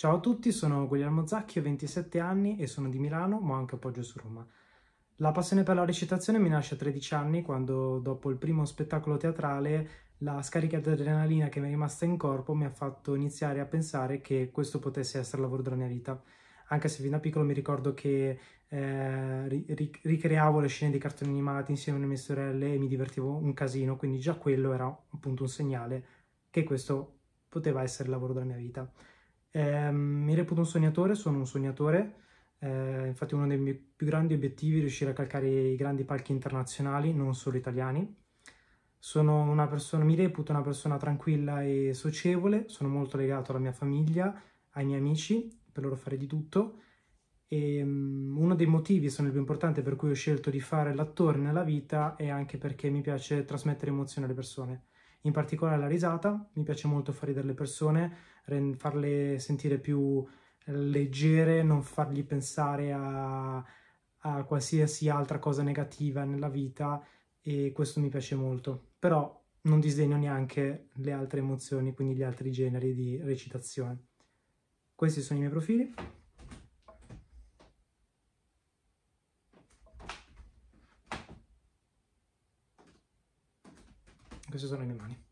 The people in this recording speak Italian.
Ciao a tutti, sono Guglielmo Zacchi, ho 27 anni e sono di Milano, ma anche appoggio su Roma. La passione per la recitazione mi nasce a 13 anni, quando dopo il primo spettacolo teatrale la scarica di adrenalina che mi è rimasta in corpo mi ha fatto iniziare a pensare che questo potesse essere il lavoro della mia vita. Anche se fin da piccolo mi ricordo che eh, ric ricreavo le scene di cartoni animati insieme alle mie sorelle e mi divertivo un casino, quindi già quello era appunto un segnale che questo poteva essere il lavoro della mia vita. Eh, mi reputo un sognatore, sono un sognatore, eh, infatti uno dei miei più grandi obiettivi è riuscire a calcare i grandi palchi internazionali, non solo italiani. Sono una persona, mi reputo una persona tranquilla e socievole, sono molto legato alla mia famiglia, ai miei amici, per loro fare di tutto. E ehm, uno dei motivi, sono il più importante, per cui ho scelto di fare l'attore nella vita è anche perché mi piace trasmettere emozioni alle persone in particolare la risata, mi piace molto far ridere le persone, farle sentire più eh, leggere, non fargli pensare a, a qualsiasi altra cosa negativa nella vita e questo mi piace molto. Però non disdegno neanche le altre emozioni, quindi gli altri generi di recitazione. Questi sono i miei profili. Queste sono le mie mani.